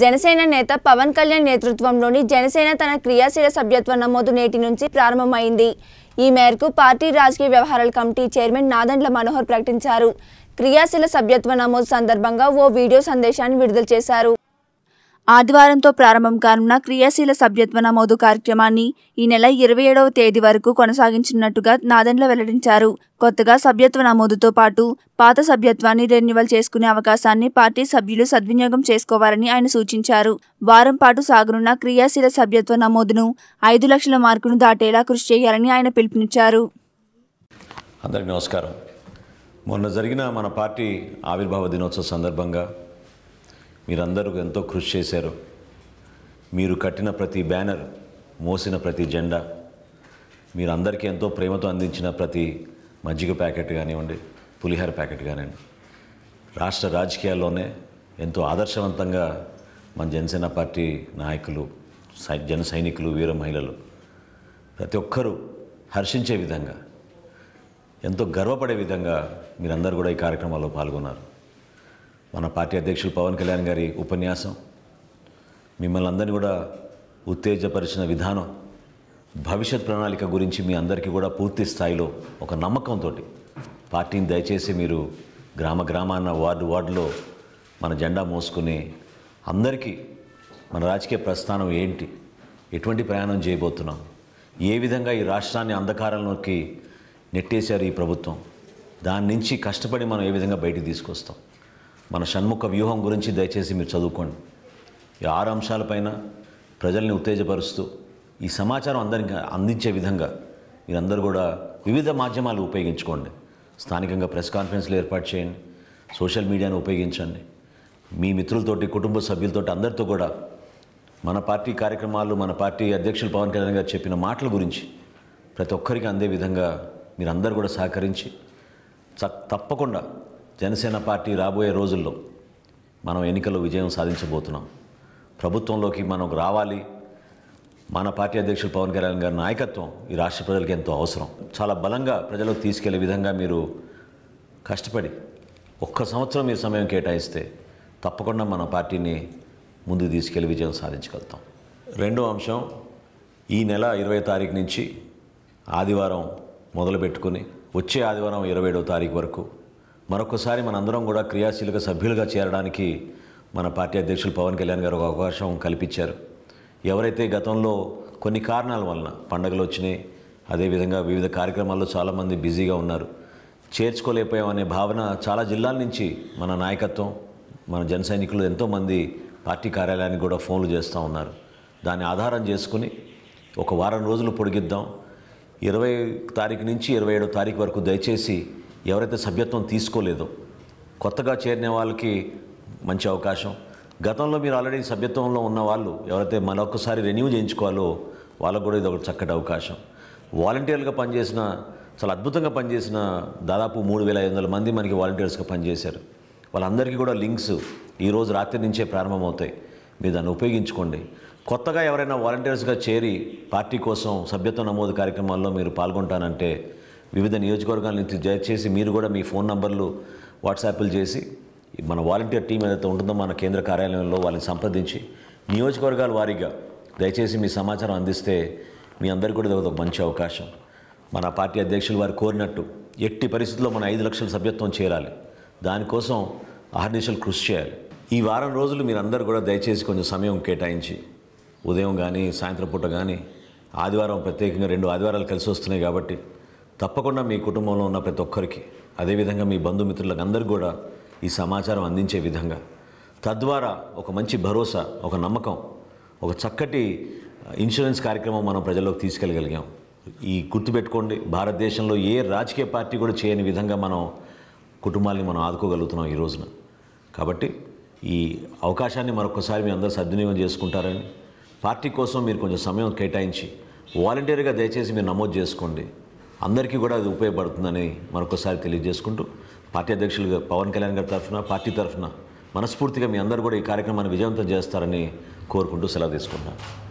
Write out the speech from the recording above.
జనసేన నేత పవన్ కళ్యాణ్ నేతృత్వంలోని జనసేన తన క్రియాశీల సభ్యత్వ నమోదు నేటి నుంచి ప్రారంభమైంది ఈ మేరకు పార్టీ రాజకీయ వ్యవహారాల కమిటీ చైర్మన్ నాదండ్ల మనోహర్ ప్రకటించారు క్రియాశీల సభ్యత్వ నమోదు సందర్భంగా ఓ వీడియో సందేశాన్ని విడుదల చేశారు ఆదివారంతో ప్రారంభం కానున్న క్రియాశీల సభ్యత్వ నమోదు కార్యక్రమాన్ని ఈ నెల ఇరవై ఏడవ తేదీ వరకు కొనసాగించినట్టుగా నాదెండ్ల వెల్లడించారు కొత్తగా సభ్యత్వ నమోదుతో పాటు పాత సభ్యత్వాన్ని రెన్యువల్ చేసుకునే అవకాశాన్ని పార్టీ సభ్యులు సద్వినియోగం చేసుకోవాలని ఆయన సూచించారు వారం పాటు సాగనున్న క్రియాశీల సభ్యత్వ నమోదును ఐదు లక్షల మార్కును దాటేలా కృషి చేయాలని ఆయన పిలుపునిచ్చారు మొన్న జరిగిన మన పార్టీ ఆవిర్భావ దినోత్సవ సందర్భంగా మీరందరూ ఎంతో కృషి చేశారు మీరు కట్టిన ప్రతి బ్యానర్ మోసిన ప్రతి జెండా మీరు అందరికీ ఎంతో ప్రేమతో అందించిన ప్రతి మజ్జిగ ప్యాకెట్ కానివ్వండి పులిహార ప్యాకెట్ కానివ్వండి రాష్ట్ర రాజకీయాల్లోనే ఎంతో ఆదర్శవంతంగా మన జనసేన పార్టీ నాయకులు జన సైనికులు వీర మహిళలు ప్రతి ఒక్కరూ హర్షించే విధంగా ఎంతో గర్వపడే విధంగా మీరందరూ కూడా ఈ కార్యక్రమాల్లో పాల్గొన్నారు మన పార్టీ అధ్యక్షులు పవన్ కళ్యాణ్ గారి ఉపన్యాసం మిమ్మల్ని అందరినీ కూడా ఉత్తేజపరిచిన విధానం భవిష్యత్ ప్రణాళిక గురించి మీ అందరికీ కూడా పూర్తి స్థాయిలో ఒక నమ్మకంతో పార్టీని దయచేసి మీరు గ్రామ గ్రామాన్న వార్డు వార్డులో మన జెండా మోసుకుని అందరికీ మన రాజకీయ ప్రస్థానం ఏంటి ఎటువంటి ప్రయాణం చేయబోతున్నాం ఏ విధంగా ఈ రాష్ట్రాన్ని అంధకారంలోకి నెట్టేశారు ఈ ప్రభుత్వం దాని నుంచి కష్టపడి మనం ఏ విధంగా బయటికి తీసుకొస్తాం మన షణ్ముఖ వ్యూహం గురించి దయచేసి మీరు చదువుకోండి ఈ ఆరు అంశాలపైన ప్రజల్ని ఉత్తేజపరుస్తూ ఈ సమాచారం అందరికి అందించే విధంగా మీరందరూ కూడా వివిధ మాధ్యమాలు ఉపయోగించుకోండి స్థానికంగా ప్రెస్ కాన్ఫరెన్స్లు ఏర్పాటు చేయండి సోషల్ మీడియాను ఉపయోగించండి మీ మిత్రులతోటి కుటుంబ సభ్యులతోటి అందరితో కూడా మన పార్టీ కార్యక్రమాలు మన పార్టీ అధ్యక్షులు పవన్ కళ్యాణ్ గారు చెప్పిన మాటల గురించి ప్రతి ఒక్కరికి అందే విధంగా మీరందరూ కూడా సహకరించి తప్పకుండా జనసేన పార్టీ రాబోయే రోజుల్లో మనం ఎన్నికల్లో విజయం సాధించబోతున్నాం ప్రభుత్వంలోకి మనం రావాలి మన పార్టీ అధ్యక్షులు పవన్ కళ్యాణ్ గారి నాయకత్వం ఈ రాష్ట్ర ప్రజలకు ఎంతో అవసరం చాలా బలంగా ప్రజలకు తీసుకెళ్లే విధంగా మీరు కష్టపడి ఒక్క సంవత్సరం మీరు సమయం కేటాయిస్తే తప్పకుండా మన పార్టీని ముందు తీసుకెళ్లి విజయం సాధించగలుగుతాం రెండో అంశం ఈ నెల ఇరవై తారీఖు నుంచి ఆదివారం మొదలుపెట్టుకుని వచ్చే ఆదివారం ఇరవై ఏడవ తారీఖు వరకు మరొకసారి మనందరం కూడా క్రియాశీలక సభ్యులుగా చేరడానికి మన పార్టీ అధ్యక్షులు పవన్ కళ్యాణ్ గారు ఒక అవకాశం కల్పించారు ఎవరైతే గతంలో కొన్ని కారణాల వలన పండగలు వచ్చినాయి అదేవిధంగా వివిధ కార్యక్రమాల్లో చాలామంది బిజీగా ఉన్నారు చేర్చుకోలేకపోయామనే భావన చాలా జిల్లాల నుంచి మన నాయకత్వం మన జన సైనికులు ఎంతోమంది పార్టీ కార్యాలయానికి కూడా ఫోన్లు చేస్తూ ఉన్నారు దాన్ని ఆధారం చేసుకుని ఒక వారం రోజులు పొడిగిద్దాం ఇరవై తారీఖు నుంచి ఇరవై ఏడో తారీఖు వరకు దయచేసి ఎవరైతే సభ్యత్వం తీసుకోలేదో కొత్తగా చేరిన వాళ్ళకి మంచి అవకాశం గతంలో మీరు ఆల్రెడీ సభ్యత్వంలో ఉన్న వాళ్ళు ఎవరైతే మరొకసారి రెన్యూ చేయించుకోవాలో వాళ్ళకు కూడా ఇది ఒక చక్కటి అవకాశం వాలంటీర్లుగా పనిచేసిన చాలా అద్భుతంగా పనిచేసిన దాదాపు మూడు వేల ఐదు వందల మంది మనకి వాలంటీర్స్గా పనిచేశారు వాళ్ళందరికీ కూడా లింక్స్ ఈరోజు రాత్రి నుంచే ప్రారంభమవుతాయి మీరు దాన్ని ఉపయోగించుకోండి కొత్తగా ఎవరైనా వాలంటీర్స్గా చేరి పార్టీ కోసం సభ్యత్వ నమోదు కార్యక్రమాల్లో మీరు పాల్గొంటానంటే వివిధ నియోజకవర్గాల నుంచి దయచేసి మీరు కూడా మీ ఫోన్ నంబర్లు వాట్సాప్లు చేసి మన వాలంటీర్ టీం ఏదైతే ఉంటుందో మన కేంద్ర కార్యాలయంలో వాళ్ళని సంప్రదించి నియోజకవర్గాల వారీగా దయచేసి మీ సమాచారం అందిస్తే మీ అందరికీ కూడా ఒక మంచి అవకాశం మన పార్టీ అధ్యక్షులు వారు కోరినట్టు ఎట్టి పరిస్థితుల్లో మన ఐదు లక్షల సభ్యత్వం చేరాలి దానికోసం అహర్నిశలు కృషి చేయాలి ఈ వారం రోజులు మీరందరూ కూడా దయచేసి కొంచెం సమయం కేటాయించి ఉదయం కానీ సాయంత్రం పూట కానీ ఆదివారం ప్రత్యేకంగా రెండు ఆదివారాలు కలిసి వస్తున్నాయి కాబట్టి తప్పకుండా మీ కుటుంబంలో ఉన్న ప్రతి ఒక్కరికి అదేవిధంగా మీ బంధుమిత్రులకు అందరికీ కూడా ఈ సమాచారం అందించే విధంగా తద్వారా ఒక మంచి భరోసా ఒక నమ్మకం ఒక చక్కటి ఇన్సూరెన్స్ కార్యక్రమం మనం ప్రజల్లోకి తీసుకెళ్ళగలిగాం ఈ గుర్తుపెట్టుకోండి భారతదేశంలో ఏ రాజకీయ పార్టీ కూడా చేయని విధంగా మనం కుటుంబాన్ని మనం ఆదుకోగలుగుతున్నాం ఈ రోజున కాబట్టి ఈ అవకాశాన్ని మరొకసారి మీ అందరూ సద్వినియోగం చేసుకుంటారని పార్టీ కోసం మీరు కొంచెం సమయం కేటాయించి వాలంటీర్గా దయచేసి మీరు నమోదు చేసుకోండి అందరికీ కూడా అది ఉపయోగపడుతుందని మరొకసారి తెలియజేసుకుంటూ పార్టీ అధ్యక్షులుగా పవన్ కళ్యాణ్ గారి తరఫున పార్టీ తరఫున మనస్ఫూర్తిగా మీ అందరూ కూడా ఈ కార్యక్రమాన్ని విజయవంతం చేస్తారని కోరుకుంటూ సెలవు తీసుకుంటాను